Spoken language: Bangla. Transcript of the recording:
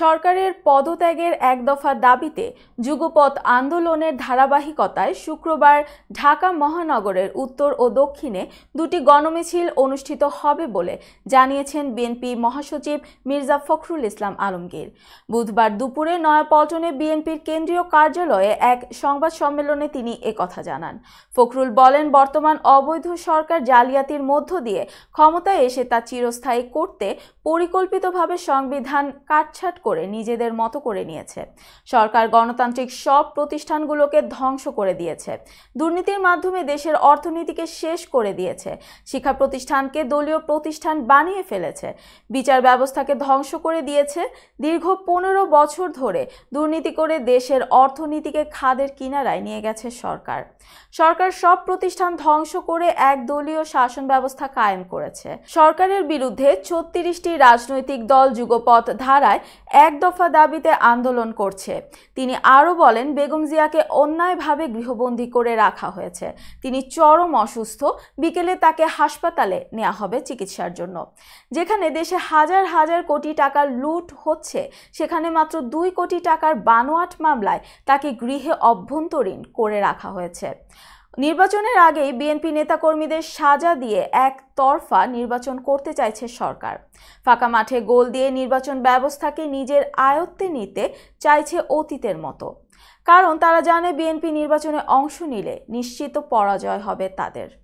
সরকারের পদত্যাগের এক দফা দাবিতে যুগপথ আন্দোলনের ধারাবাহিকতায় শুক্রবার ঢাকা মহানগরের উত্তর ও দক্ষিণে দুটি গণমিছিল অনুষ্ঠিত হবে বলে জানিয়েছেন বিএনপি মহাসচিব মির্জা ফখরুল ইসলাম আলমগীর বুধবার দুপুরে নয়াপল্টনে বিএনপির কেন্দ্রীয় কার্যালয়ে এক সংবাদ সম্মেলনে তিনি একথা জানান ফখরুল বলেন বর্তমান অবৈধ সরকার জালিয়াতির মধ্য দিয়ে ক্ষমতায় এসে তা চিরস্থায়ী করতে পরিকল্পিতভাবে সংবিধান কাটছাট করে নিজেদের মতো করে নিয়েছে সরকার গণতান্ত্রিক সব প্রতিষ্ঠানগুলোকে ধ্বংস করে দিয়েছে দুর্নীতির মাধ্যমে দেশের অর্থনীতিকে শেষ করে দিয়েছে শিক্ষা প্রতিষ্ঠানকে দলীয় প্রতিষ্ঠান বানিয়ে ফেলেছে বিচার ব্যবস্থাকে ধ্বংস করে দিয়েছে দীর্ঘ পনেরো বছর ধরে দুর্নীতি করে দেশের অর্থনীতিকে খাদের কিনারায় নিয়ে গেছে সরকার সরকার সব প্রতিষ্ঠান ধ্বংস করে এক দলীয় শাসন ব্যবস্থা কায়েম করেছে সরকারের বিরুদ্ধে ছত্রিশটি রাজনৈতিক দল যুগপথ ধারায় এক দফা দাবিতে আন্দোলন করছে তিনি আরও বলেন বেগম জিয়াকে অন্যায়ভাবে গৃহবন্দী করে রাখা হয়েছে তিনি চরম অসুস্থ বিকেলে তাকে হাসপাতালে নেওয়া হবে চিকিৎসার জন্য যেখানে দেশে হাজার হাজার কোটি টাকার লুট হচ্ছে সেখানে মাত্র দুই কোটি টাকার বানোয়াট মামলায় তাকে গৃহে অভ্যন্তরীণ করে রাখা হয়েছে নির্বাচনের আগেই বিএনপি নেতাকর্মীদের সাজা দিয়ে একতরফা নির্বাচন করতে চাইছে সরকার ফাঁকা মাঠে গোল দিয়ে নির্বাচন ব্যবস্থাকে নিজের আয়ত্তে নিতে চাইছে অতীতের মতো কারণ তারা জানে বিএনপি নির্বাচনে অংশ নিলে নিশ্চিত পরাজয় হবে তাদের